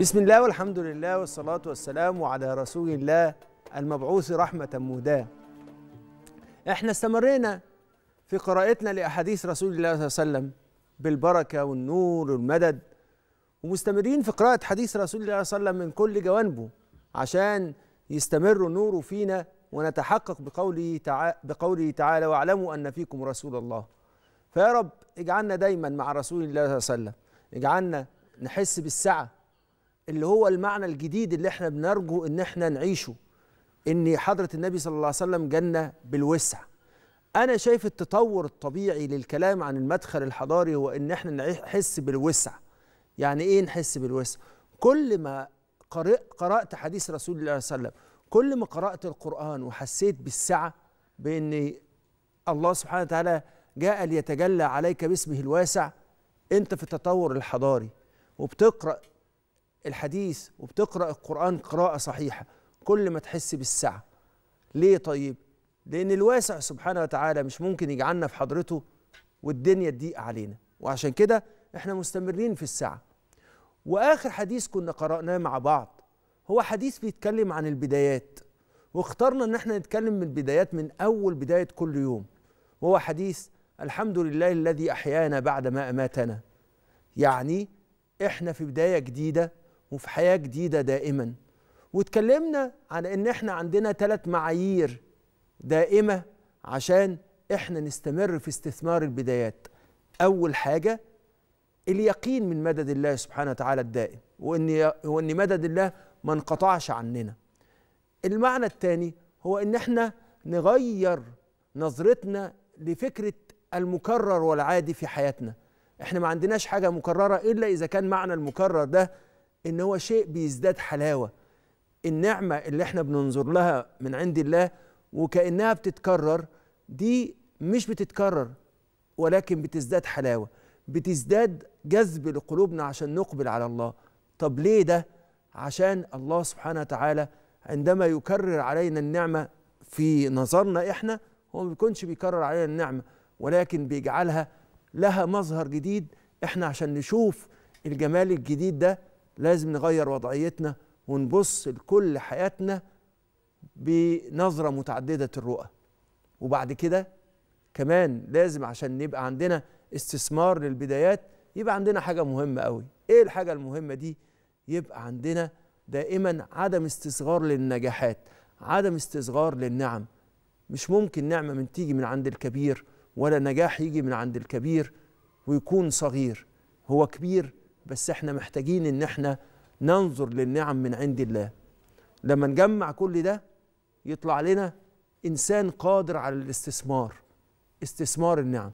بسم الله والحمد لله والصلاة والسلام على رسول الله المبعوث رحمة مهداة احنا استمرينا في قراءتنا لأحاديث رسول الله صلى الله عليه وسلم بالبركة والنور والمدد ومستمرين في قراءة حديث رسول الله صلى الله عليه وسلم من كل جوانبه عشان يستمر نوره فينا ونتحقق بقوله تعالى, بقوله تعالى واعلموا أن فيكم رسول الله فيا رب اجعلنا دايما مع رسول الله صلى الله عليه وسلم اجعلنا نحس بالسعه اللي هو المعنى الجديد اللي احنا بنرجو ان احنا نعيشه ان حضره النبي صلى الله عليه وسلم جنه بالوسع انا شايف التطور الطبيعي للكلام عن المدخل الحضاري هو ان احنا نحس بالوسع يعني ايه نحس بالوسع كل ما قرات حديث رسول الله صلى الله عليه وسلم كل ما قرات القران وحسيت بالسعه بان الله سبحانه وتعالى جاء ليتجلى عليك باسمه الواسع انت في التطور الحضاري وبتقرا الحديث وبتقرأ القرآن قراءة صحيحة كل ما تحس بالسعة ليه طيب؟ لأن الواسع سبحانه وتعالى مش ممكن يجعلنا في حضرته والدنيا تضيق علينا وعشان كده احنا مستمرين في السعة وآخر حديث كنا قرأناه مع بعض هو حديث بيتكلم عن البدايات واخترنا ان احنا نتكلم من البدايات من أول بداية كل يوم وهو حديث الحمد لله الذي أحيانا بعد ما أماتنا يعني احنا في بداية جديدة وفي حياه جديده دائما واتكلمنا عن ان احنا عندنا ثلاث معايير دائمه عشان احنا نستمر في استثمار البدايات اول حاجه اليقين من مدد الله سبحانه وتعالى الدائم وان وان مدد الله ما انقطعش عننا المعنى الثاني هو ان احنا نغير نظرتنا لفكره المكرر والعادي في حياتنا احنا ما عندناش حاجه مكرره الا اذا كان معنى المكرر ده ان هو شيء بيزداد حلاوه النعمه اللي احنا بننظر لها من عند الله وكانها بتتكرر دي مش بتتكرر ولكن بتزداد حلاوه بتزداد جذب لقلوبنا عشان نقبل على الله طب ليه ده عشان الله سبحانه وتعالى عندما يكرر علينا النعمه في نظرنا احنا هو ما بيكونش بيكرر علينا النعمه ولكن بيجعلها لها مظهر جديد احنا عشان نشوف الجمال الجديد ده لازم نغير وضعيتنا ونبص لكل حياتنا بنظرة متعددة الرؤى وبعد كده كمان لازم عشان نبقى عندنا استثمار للبدايات يبقى عندنا حاجة مهمة قوي ايه الحاجة المهمة دي يبقى عندنا دائما عدم استصغار للنجاحات عدم استصغار للنعم مش ممكن نعمة من تيجي من عند الكبير ولا نجاح يجي من عند الكبير ويكون صغير هو كبير بس احنا محتاجين ان احنا ننظر للنعم من عند الله لما نجمع كل ده يطلع لنا انسان قادر على الاستثمار استثمار النعم